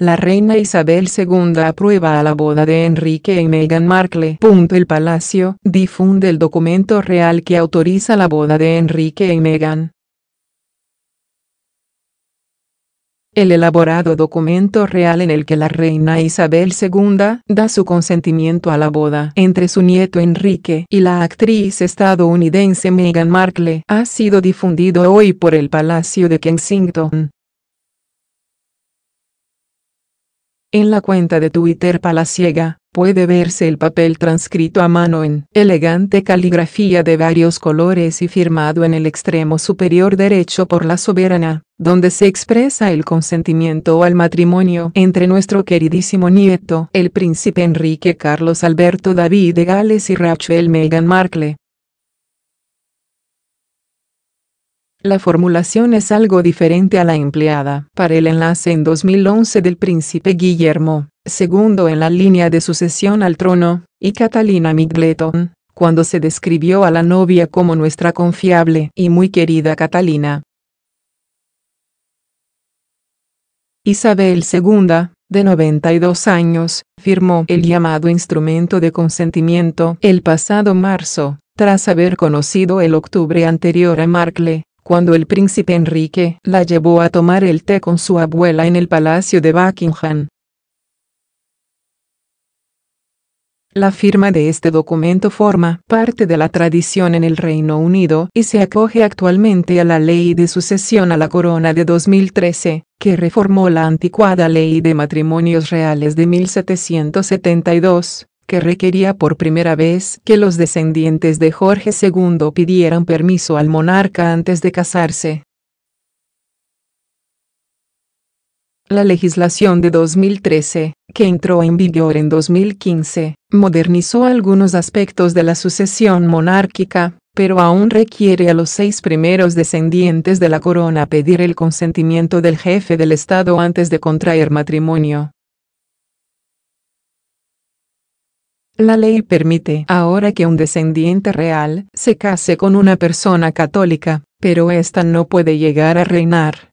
La reina Isabel II aprueba a la boda de Enrique y Meghan Markle. El Palacio difunde el documento real que autoriza la boda de Enrique y Meghan. El elaborado documento real en el que la reina Isabel II da su consentimiento a la boda entre su nieto Enrique y la actriz estadounidense Meghan Markle ha sido difundido hoy por el Palacio de Kensington. En la cuenta de Twitter Palaciega, puede verse el papel transcrito a mano en elegante caligrafía de varios colores y firmado en el extremo superior derecho por la soberana, donde se expresa el consentimiento al matrimonio entre nuestro queridísimo nieto, el príncipe Enrique Carlos Alberto David de Gales y Rachel Meghan Markle, La formulación es algo diferente a la empleada para el enlace en 2011 del príncipe Guillermo segundo en la línea de sucesión al trono, y Catalina Middleton, cuando se describió a la novia como nuestra confiable y muy querida Catalina. Isabel II, de 92 años, firmó el llamado instrumento de consentimiento el pasado marzo, tras haber conocido el octubre anterior a Markle, cuando el príncipe Enrique la llevó a tomar el té con su abuela en el palacio de Buckingham. La firma de este documento forma parte de la tradición en el Reino Unido y se acoge actualmente a la Ley de Sucesión a la Corona de 2013, que reformó la anticuada Ley de Matrimonios Reales de 1772, que requería por primera vez que los descendientes de Jorge II pidieran permiso al monarca antes de casarse. La legislación de 2013, que entró en vigor en 2015, modernizó algunos aspectos de la sucesión monárquica, pero aún requiere a los seis primeros descendientes de la corona pedir el consentimiento del jefe del Estado antes de contraer matrimonio. La ley permite ahora que un descendiente real se case con una persona católica, pero ésta no puede llegar a reinar.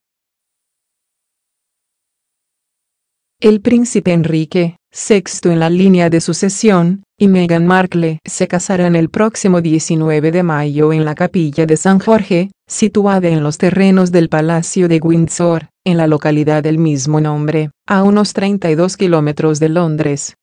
El príncipe Enrique, sexto en la línea de sucesión, y Meghan Markle se casarán el próximo 19 de mayo en la capilla de San Jorge, situada en los terrenos del Palacio de Windsor, en la localidad del mismo nombre, a unos 32 kilómetros de Londres.